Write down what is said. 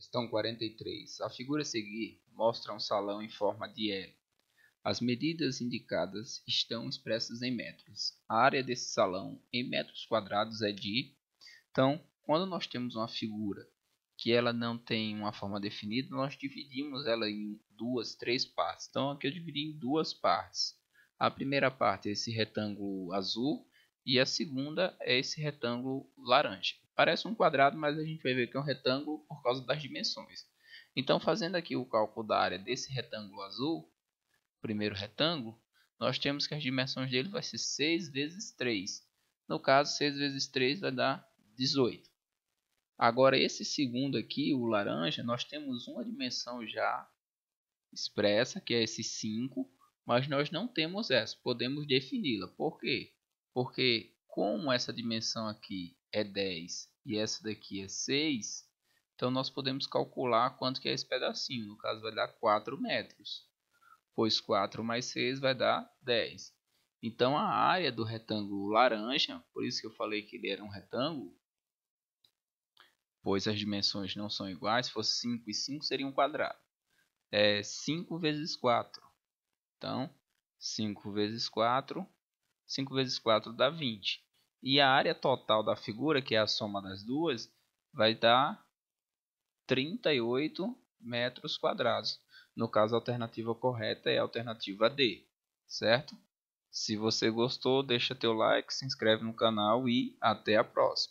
Questão 43. A figura a seguir mostra um salão em forma de L. As medidas indicadas estão expressas em metros. A área desse salão em metros quadrados é de. Então, quando nós temos uma figura que ela não tem uma forma definida, nós dividimos ela em duas, três partes. Então, aqui eu dividi em duas partes. A primeira parte é esse retângulo azul e a segunda é esse retângulo laranja. Parece um quadrado, mas a gente vai ver que é um retângulo por causa das dimensões. Então, fazendo aqui o cálculo da área desse retângulo azul, primeiro retângulo, nós temos que as dimensões dele vai ser 6 vezes 3. No caso, 6 vezes 3 vai dar 18. Agora, esse segundo aqui, o laranja, nós temos uma dimensão já expressa, que é esse 5, mas nós não temos essa, podemos defini-la. Por quê? Porque como essa dimensão aqui é 10 e essa daqui é 6, então nós podemos calcular quanto que é esse pedacinho, no caso vai dar 4 metros, pois 4 mais 6 vai dar 10. Então a área do retângulo laranja, por isso que eu falei que ele era um retângulo, pois as dimensões não são iguais, se fosse 5 e 5 seria um quadrado. É 5 vezes 4. Então, 5 vezes 4, 5 vezes 4 dá 20. E a área total da figura, que é a soma das duas, vai dar 38 metros quadrados. No caso, a alternativa correta é a alternativa D, certo? Se você gostou, deixa teu like, se inscreve no canal e até a próxima.